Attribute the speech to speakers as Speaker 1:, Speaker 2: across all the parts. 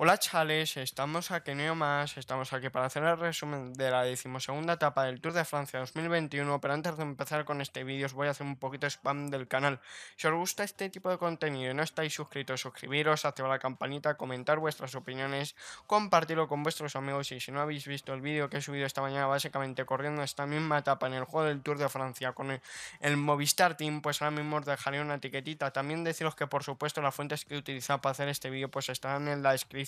Speaker 1: Hola chales, estamos aquí no más, estamos aquí para hacer el resumen de la decimosegunda etapa del Tour de Francia 2021, pero antes de empezar con este vídeo os voy a hacer un poquito de spam del canal. Si os gusta este tipo de contenido y no estáis suscritos, suscribiros, activar la campanita, comentar vuestras opiniones, compartirlo con vuestros amigos y si no habéis visto el vídeo que he subido esta mañana básicamente corriendo esta misma etapa en el juego del Tour de Francia con el, Movistar Team, pues ahora mismo os dejaré una etiquetita. También deciros que por supuesto las fuentes que he utilizado para hacer este vídeo pues estarán en la descripción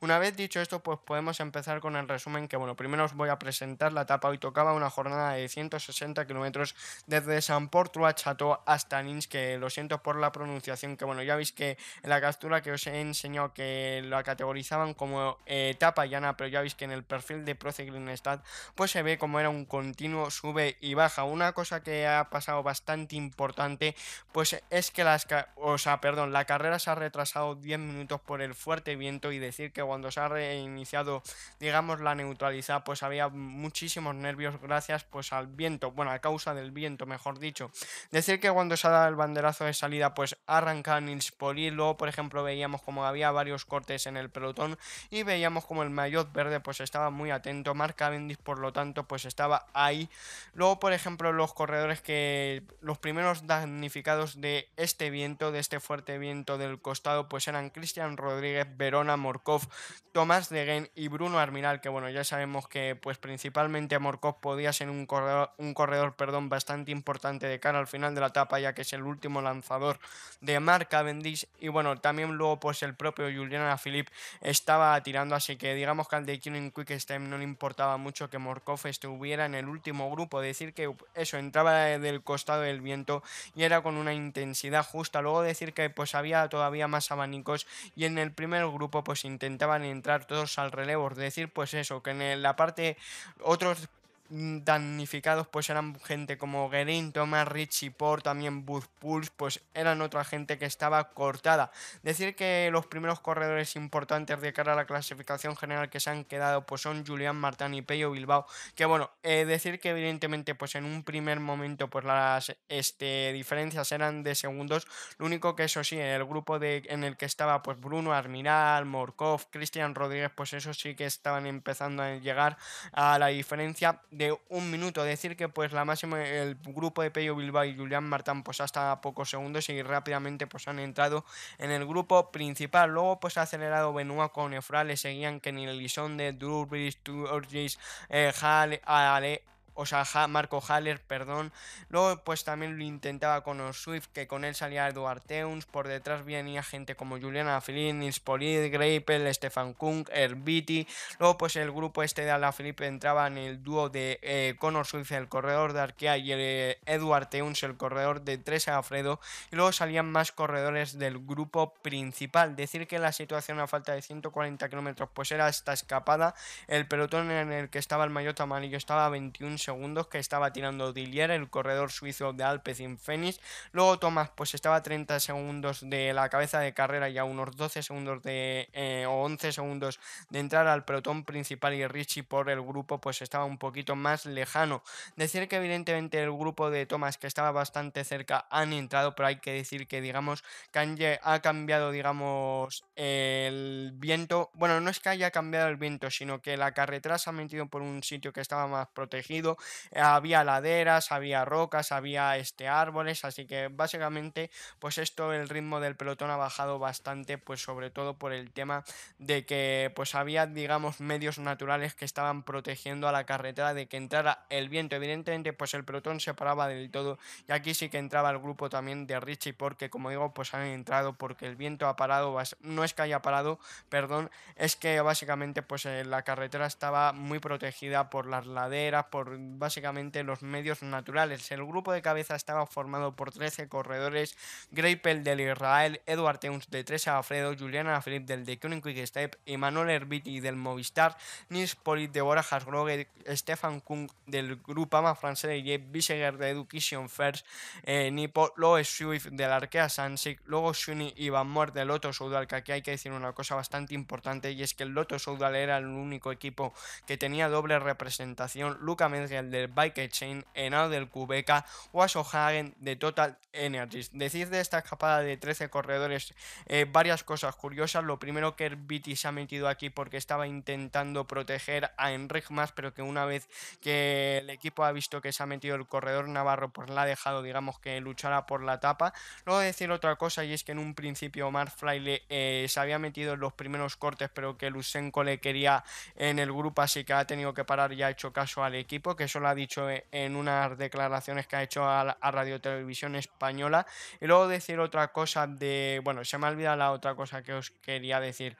Speaker 1: una vez dicho esto, pues podemos empezar con el resumen que, bueno, primero os voy a presentar la etapa. Hoy tocaba una jornada de 160 kilómetros desde San Porto a Chateau hasta Nins, que lo siento por la pronunciación, que bueno, ya veis que en la captura que os he enseñado que la categorizaban como eh, etapa llana, pero ya veis que en el perfil de Grinestad, pues se ve como era un continuo sube y baja. Una cosa que ha pasado bastante importante, pues es que las, o perdón, la carrera se ha retrasado 10 minutos por el fuerte viento y decir que cuando se ha reiniciado, digamos, la neutralidad, pues había muchísimos nervios gracias pues al viento, bueno, a causa del viento, mejor dicho. Decir que cuando se ha dado el banderazo de salida, pues arrancan Nils Luego por ejemplo, veíamos como había varios cortes en el pelotón y veíamos como el maillot verde pues estaba muy atento, Marca Cavendish por lo tanto pues estaba ahí. Luego, por ejemplo, los corredores que los primeros damnificados de este viento, de este fuerte viento del costado, pues eran Cristian Rodríguez, Verona, Morkov, Tomás Degen y Bruno Arminal, que bueno, ya sabemos que pues principalmente Morkov podía ser un corredor, un corredor perdón, bastante importante de cara al final de la etapa, ya que es el último lanzador de marca Cavendish y bueno, también luego pues el propio Julian Philip estaba tirando, así que digamos que al de Killing Quick no le importaba mucho que Morkov estuviera en el último grupo, decir que eso entraba del costado del viento y era con una intensidad justa, luego decir que pues había todavía más abanicos y en el primer grupo pues intentaban entrar todos al relevo. Es decir, pues eso, que en la parte, otros Mm, ...danificados... pues eran gente como Guerin, Thomas, Richie Port, también Buzpuls, Pulse, pues eran otra gente que estaba cortada. Decir que los primeros corredores importantes de cara a la clasificación general que se han quedado pues son Julián Martán y Peyo Bilbao, que bueno, eh, decir que evidentemente pues en un primer momento pues las este, diferencias eran de segundos, lo único que eso sí, en el grupo de, en el que estaba pues Bruno Armiral, Morkov, Cristian Rodríguez, pues eso sí que estaban empezando a llegar a la diferencia de un minuto. Decir que pues la máxima, el grupo de Pello Bilbao y Julián Martán pues hasta pocos segundos y rápidamente pues han entrado en el grupo principal. Luego pues ha acelerado Benoit con Efra, le seguían Kenny Elison de Durbridge, Turgis, eh, Hale, Ale, o sea, Marco Haller, perdón. Luego pues también lo intentaba con Swift, que con él salía Eduard Teuns, por detrás venía gente como Juliana Filin, Nils Polid, Greipel, Stefan Kung, Herbiti. Luego pues el grupo este de Alaphilippe entraba en el dúo de eh, Connor Swift, el corredor de Arkea, y el, eh, Teuns, el corredor de Tres Alfredo. Y luego salían más corredores del grupo principal. Decir que la situación a falta de 140 kilómetros pues era esta escapada. El pelotón en el que estaba el mayor amarillo estaba a 21 segundos que estaba tirando Dillier, el corredor suizo de Alpecin Fénix. Luego Thomas pues estaba a 30 segundos de la cabeza de carrera y a unos 12 segundos de, eh, o 11 segundos de entrar al pelotón principal y Richie por el grupo pues estaba un poquito más lejano. Decir que evidentemente el grupo de Thomas que estaba bastante cerca han entrado, pero hay que decir que digamos que ha cambiado digamos el viento. Bueno, no es que haya cambiado el viento, sino que la carretera se ha metido por un sitio que estaba más protegido había laderas, había rocas, había este árboles, así que básicamente pues esto el ritmo del pelotón ha bajado bastante, pues sobre todo por el tema de que pues había digamos medios naturales que estaban protegiendo a la carretera de que entrara el viento, evidentemente pues el pelotón se paraba del todo y aquí sí que entraba el grupo también de Richie porque como digo pues han entrado porque el viento ha parado, no es que haya parado, perdón, es que básicamente pues eh, la carretera estaba muy protegida por las laderas, por básicamente los medios naturales. El grupo de cabeza estaba formado por 13 corredores, Greipel del Israel, Edward Teuns de Tres Alfredo, Juliana Filip del de Cunning Quick Step, Emanuel Herbiti del Movistar, Nils Polit de Borajas Groge Stefan Kung del grupo Ama francés, Jeff Biseger de Education First, eh, Nipo, Loe Suif del Arkea Sansic, luego Shuni y Van del Loto Soudal, que aquí hay que decir una cosa bastante importante y es que el Loto Soudal era el único equipo que tenía doble representación, Luca el del Bike Chain, Enado del QBK o a Sohagen de Total Energies. Decir de esta escapada de 13 corredores eh, varias cosas curiosas. Lo primero que Herbiti se ha metido aquí porque estaba intentando proteger a Enric más, pero que una vez que el equipo ha visto que se ha metido el corredor Navarro, pues la ha dejado, digamos, que luchara por la tapa. Luego decir otra cosa y es que en un principio Marc Fraile eh, se había metido en los primeros cortes, pero que Lusenko le quería en el grupo, así que ha tenido que parar y ha hecho caso al equipo que eso lo ha dicho e, en unas declaraciones que ha hecho a, la, Radio Televisión Española. Y luego decir otra cosa de, bueno, se me ha olvidado la otra cosa que os quería decir.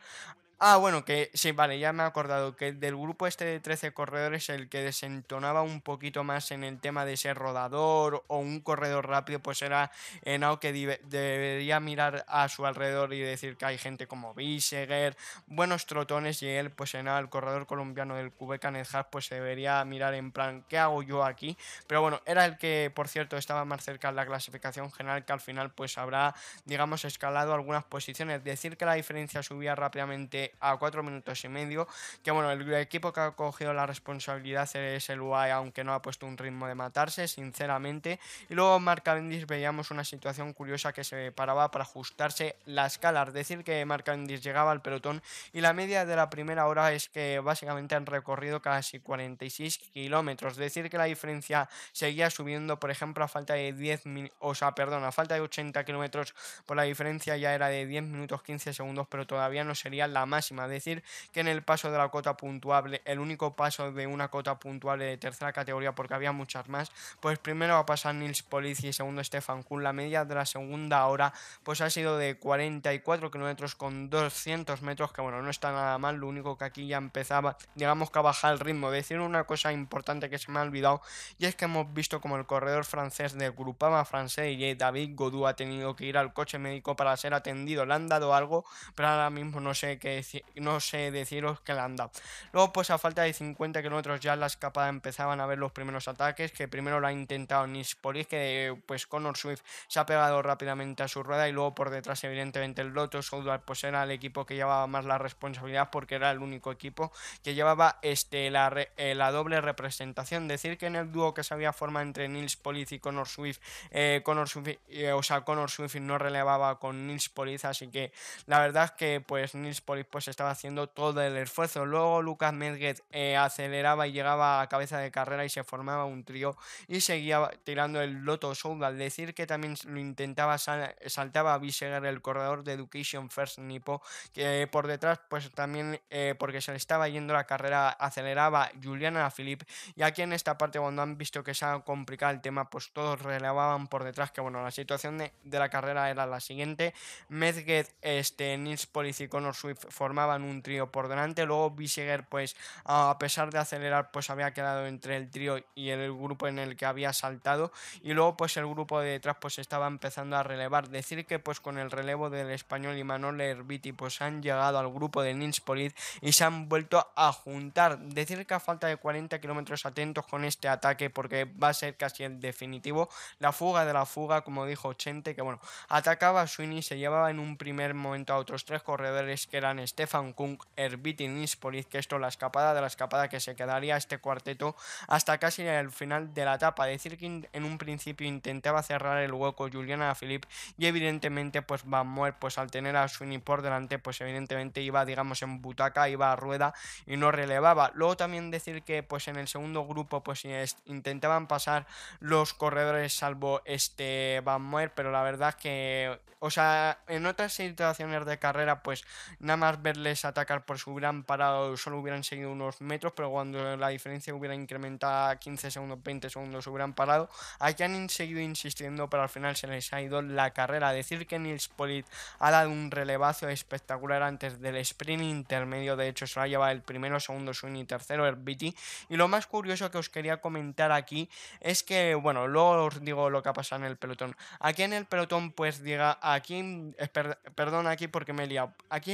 Speaker 1: Ah, bueno, que sí, vale, ya me he acordado que del grupo este de 13 corredores, el que desentonaba un poquito más en el tema de ser rodador o un corredor rápido, pues era Enao que debería mirar a su alrededor y decir que hay gente como Biseguer, buenos trotones, y él, pues Enao, el corredor colombiano del Cubeca dejar, pues debería mirar en plan, ¿qué hago yo aquí? Pero bueno, era el que, por cierto, estaba más cerca de la clasificación general, que al final, pues habrá, digamos, escalado algunas posiciones. Decir que la diferencia subía rápidamente a 4 minutos y medio. Que bueno, el equipo que ha cogido la responsabilidad es el UAE, aunque no ha puesto un ritmo de matarse, sinceramente. Y luego Mark Cavendish veíamos una situación curiosa que se paraba para ajustarse la escala. decir, que Mark Cavendish llegaba al pelotón y la media de la primera hora es que básicamente han recorrido casi 46 kilómetros. decir, que la diferencia seguía subiendo, por ejemplo, a falta de 10 o sea, perdón, a falta de 80 kilómetros, por pues la diferencia ya era de 10 minutos 15 segundos, pero todavía no sería la más máxima. decir, que en el paso de la cota puntuable, el único paso de una cota puntuable de tercera categoría, porque había muchas más, pues primero va a pasar Nils Polici y segundo Stefan Kuhn. La media de la segunda hora pues ha sido de 44 kilómetros con 200 metros, que bueno, no está nada mal. Lo único que aquí ya empezaba, digamos que a bajar el ritmo. Decir una cosa importante que se me ha olvidado y es que hemos visto como el corredor francés de Grupama francés y David Godou ha tenido que ir al coche médico para ser atendido. Le han dado algo, pero ahora mismo no sé qué no sé deciros que la han dado. Luego, pues a falta de 50 kilómetros ya la escapada empezaban a ver los primeros ataques, que primero lo ha intentado Poliz que pues Connor Swift se ha pegado rápidamente a su rueda y luego por detrás evidentemente el Lotus Soudal, pues era el equipo que llevaba más la responsabilidad porque era el único equipo que llevaba este, la, eh, la doble representación. Decir que en el dúo que se había formado entre Nils Poliz y Connor Swift, eh, Connor Swift eh, o sea, Connor Swift no relevaba con Nils Poliz, así que la verdad es que pues Nils Poliz pues, pues estaba haciendo todo el esfuerzo. Luego Lucas Medget eh, aceleraba y llegaba a cabeza de carrera y se formaba un trío y seguía tirando el Loto al Decir que también lo intentaba, saltaba a Visegar el corredor de Education First Nipo, que por detrás, pues también eh, porque se le estaba yendo la carrera, aceleraba Juliana Philippe. Y aquí en esta parte, cuando han visto que se ha complicado el tema, pues todos relevaban por detrás que, bueno, la situación de, la carrera era la siguiente. Medget este, Nils Policy Swift formaban un trío por delante. Luego Bisegger, pues a pesar de acelerar, pues había quedado entre el trío y el grupo en el que había saltado. Y luego, pues el grupo de detrás, pues estaba empezando a relevar. Decir que, pues con el relevo del español y Manuel Herbiti, pues han llegado al grupo de Ninspolid y se han vuelto a juntar. Decir que a falta de 40 kilómetros atentos con este ataque, porque va a ser casi el definitivo. La fuga de la fuga, como dijo Chente, que bueno, atacaba a Sweeney, se llevaba en un primer momento a otros tres corredores que eran Stefan Kung, Erbitin Nispoliz, que esto la escapada de la escapada que se quedaría este cuarteto hasta casi el final de la etapa. Decir que en un principio intentaba cerrar el hueco Juliana Philip y evidentemente pues Van Moer pues al tener a Sweeney por delante pues evidentemente iba digamos en butaca, iba a rueda y no relevaba. Luego también decir que pues en el segundo grupo pues intentaban pasar los corredores salvo este Van Moer, pero la verdad que o sea en otras situaciones de carrera pues nada más verles atacar por su gran parado solo hubieran seguido unos metros, pero cuando la diferencia hubiera incrementado 15 segundos, 20 segundos, hubieran parado. Aquí han seguido insistiendo, pero al final se les ha ido la carrera. Decir que Nils Polit ha dado un relevazo espectacular antes del sprint intermedio, de hecho se lo ha llevado el primero, segundo swing y tercero el BT Y lo más curioso que os quería comentar aquí es que, bueno, luego os digo lo que ha pasado en el pelotón. Aquí en el pelotón, pues diga, aquí, eh, perdón aquí porque me he liado. Aquí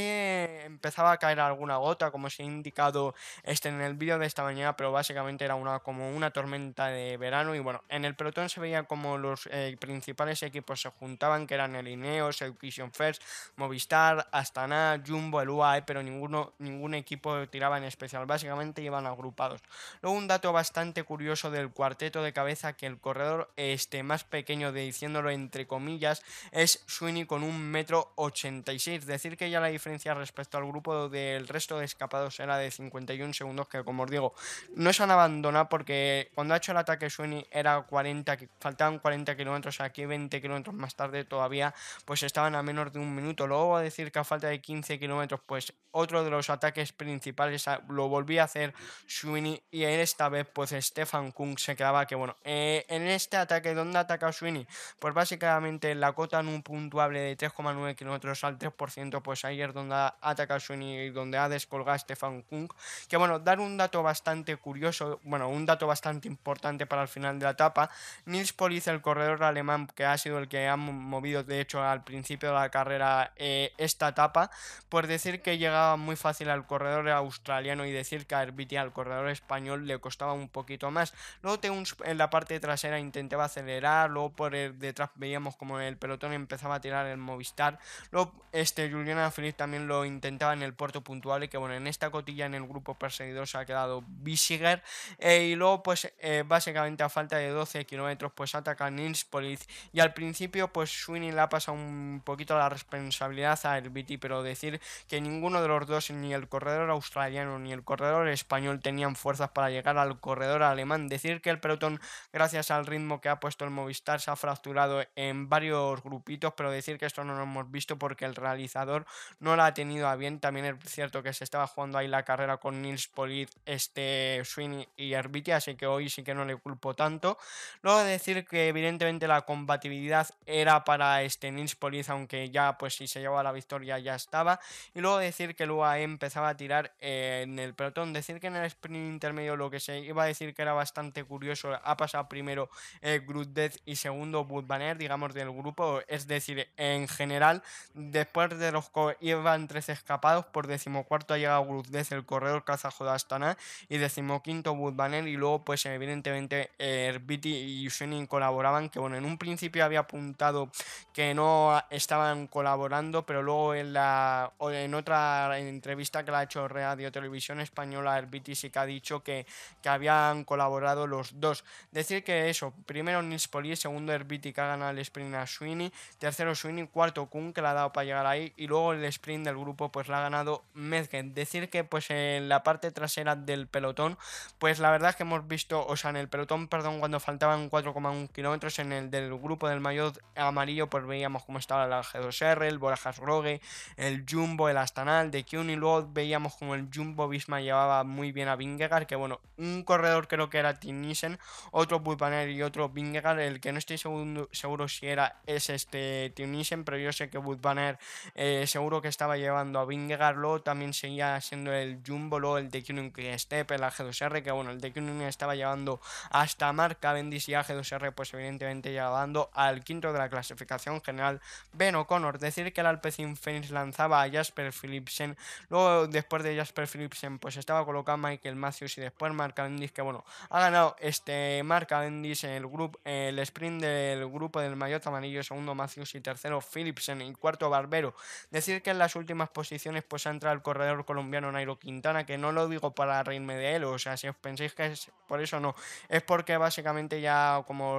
Speaker 1: empezaba a caer alguna gota, como se ha indicado este, en el vídeo de esta mañana, pero básicamente era una, como una tormenta de verano. Y bueno, en el pelotón se veía como los eh, principales equipos se juntaban, que eran el Ineos, Education First, Movistar, Astana, Jumbo, el UAE, pero ninguno, ningún equipo tiraba en especial. Básicamente iban agrupados. Luego un dato bastante curioso del cuarteto de cabeza, que el corredor este, más pequeño, de, diciéndolo entre comillas, es Sweeney con un metro seis Decir que ya la diferencia respecto al grupo del resto de escapados era de 51 segundos, que como os digo, no se han abandonado porque cuando ha hecho el ataque Sweeney era 40, faltaban 40 kilómetros, aquí 20 kilómetros más tarde todavía, pues estaban a menos de un minuto. Luego a decir que a falta de 15 kilómetros, pues otro de los ataques principales lo volví a hacer Sweeney y en esta vez pues Stefan Kung se quedaba que bueno, eh, en este ataque, ¿dónde ataca Sweeney? Pues básicamente la cota en un puntuable de 3,9 kilómetros al 3%, pues ayer donde ha a Takasuni, donde ha descolgado a Stefan Kung. Que bueno, dar un dato bastante curioso, bueno, un dato bastante importante para el final de la etapa. Nils Poliz, el corredor alemán, que ha sido el que ha movido, de hecho, al principio de la carrera eh, esta etapa, pues decir que llegaba muy fácil al corredor australiano y decir que a Herbiti, al corredor español, le costaba un poquito más. Luego en la parte trasera intentaba acelerar, luego por detrás veíamos como el pelotón empezaba a tirar el Movistar. Luego este Juliana Feliz también lo en el puerto puntual y que bueno, en esta cotilla en el grupo perseguidor se ha quedado Visiger eh, y luego pues eh, básicamente a falta de 12 kilómetros pues atacan Innspoliz y al principio pues Sweeney le ha pasado un poquito la responsabilidad a el BT pero decir que ninguno de los dos ni el corredor australiano ni el corredor español tenían fuerzas para llegar al corredor alemán decir que el pelotón gracias al ritmo que ha puesto el Movistar se ha fracturado en varios grupitos pero decir que esto no lo hemos visto porque el realizador no la ha tenido a bien. También es cierto que se estaba jugando ahí la carrera con Nils Polit, este Sweeney y Herbitia, así que hoy sí que no le culpo tanto. Luego decir que evidentemente la compatibilidad era para este Nils aunque ya pues si se llevaba la victoria ya estaba. Y luego decir que luego empezaba a tirar eh, en el pelotón. Decir que en el sprint intermedio lo que se iba a decir que era bastante curioso, ha pasado primero eh, Death y segundo Banner, digamos, del grupo, es decir, en general, después de los iban 13 escapados por decimocuarto ha llegado Gruzdez, el corredor caza de y decimoquinto Budvaner, y luego pues evidentemente eh, Erbiti y swinning colaboraban, que bueno, en un principio había apuntado que no estaban colaborando, pero luego en, la, en otra entrevista que la ha hecho Radio Televisión Española, Erbiti sí que ha dicho que, que habían colaborado los dos. Decir que eso, primero Nils Poli, segundo Erbiti que ha ganado el sprint a Sweeney, tercero Sweeney, cuarto Kun que la ha dado para llegar ahí, y luego el sprint del grupo pues la ha ganado Mezgen. Decir que pues en la parte trasera del pelotón, pues la verdad es que hemos visto, o sea, en el pelotón, perdón, cuando faltaban 4,1 kilómetros en el del grupo del maillot amarillo, pues veíamos cómo estaba la G2R, el Borajas rogue, el Jumbo, el Astanal, de Kuhn veíamos como el Jumbo Bisma llevaba muy bien a Vingegaard, que bueno, un corredor creo que era Tinisen, otro Pulpaner y otro Vingegaard, el que no estoy seguro, si era es este Tinisen, pero yo sé que Woodbanner eh, seguro que estaba llevando a Vingegaard luego también seguía siendo el Jumbo, luego el que Step, el AG2R, que bueno, el Tekunin estaba llevando hasta Mark Cavendish y AG2R pues evidentemente llevando al quinto de la clasificación general Ben O'Connor. Decir que el Alpecin Phoenix lanzaba a Jasper Philipsen, luego después de Jasper Philipsen pues estaba colocado Michael Matthews y después Mark Cavendish, que bueno, ha ganado este Mark Cavendish en el, grupo el sprint del grupo del mayor amarillo, segundo Matthews y tercero Philipsen y cuarto Barbero. Decir que en las últimas posiciones pues ha entrado el corredor colombiano Nairo Quintana, que no lo digo para reírme de él, o sea, si os pensáis que es por eso no, es porque básicamente ya, como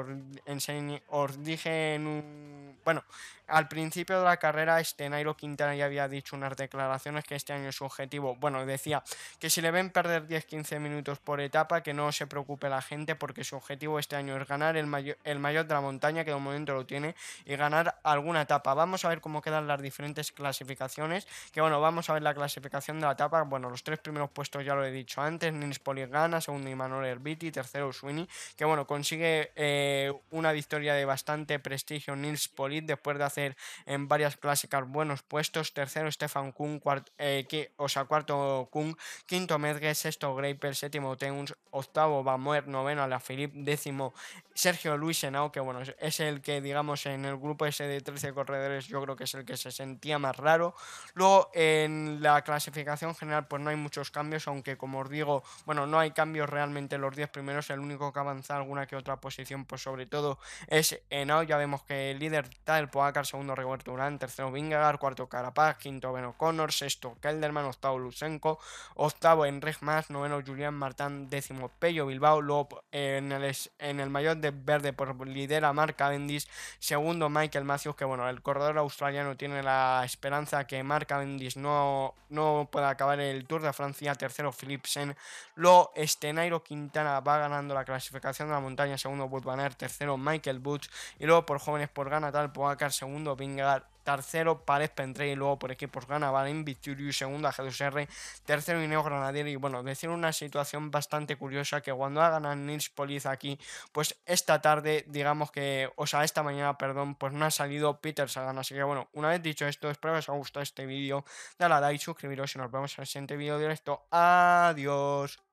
Speaker 1: os dije en un... Bueno, al principio de la carrera, este Nairo Quintana ya había dicho unas declaraciones que este año su objetivo. Bueno, decía que si le ven perder 10-15 minutos por etapa, que no se preocupe la gente, porque su objetivo este año es ganar el, mayor, el mayor de la montaña, que de momento lo tiene, y ganar alguna etapa. Vamos a ver cómo quedan las diferentes clasificaciones, que bueno, vamos a ver la clasificación de la etapa. Bueno, los tres primeros puestos ya lo he dicho antes. Nils Poli gana, segundo Imanol Herbiti, tercero Sweeney. Que bueno, consigue eh, una victoria de bastante prestigio Nils Polit, después de hacer en varias clásicas buenos puestos. Tercero Stefan Kuhn, eh, o sea, cuarto Kuhn, quinto Medge, sexto Graper, séptimo Teuns, octavo Bamuer, noveno Alaphilippe, décimo Sergio Luis Senao, que bueno, es el que digamos en el grupo ese de 13 corredores yo creo que es el que se sentía más raro. Luego en la clasificación general pues no hay muchos cambios, aunque como os digo, bueno, no hay cambios realmente los 10 primeros, el único que avanza alguna que otra posición pues sobre todo es Enao, ya vemos que el líder tal el Poacar, segundo Roberto durán tercero Vingegaard, cuarto Carapaz, quinto Beno Connor, sexto Kelderman, octavo Lusenko, octavo Enric Mas, noveno Julián Martán, décimo Pello Bilbao, luego eh, en, el, en el mayor de verde por pues, lidera Marca Cavendish, segundo Michael Matthews, que bueno, el corredor australiano tiene la esperanza que marca Cavendish no, no puede acabar el Tour de Francia, tercero Philipsen, lo este Nairo Quintana va ganando la clasificación de la montaña, segundo Bud tercero Michael Butch, y luego por jóvenes por Gana Tal, Poacar, segundo Vingar, tercero Pared, Pentrey, y luego por equipos gana Valen, segunda segundo G2R. tercero Ineo Granadier y bueno, decir una situación bastante curiosa que cuando hagan a Nils Poliz aquí, pues esta tarde, digamos que, o sea, esta mañana, perdón, pues no ha salido Peter Sagan, así que bueno, una vez dicho esto, espero que os haya gustado este vídeo, dale a like, suscribiros y nos vemos en el siguiente vídeo directo, adiós.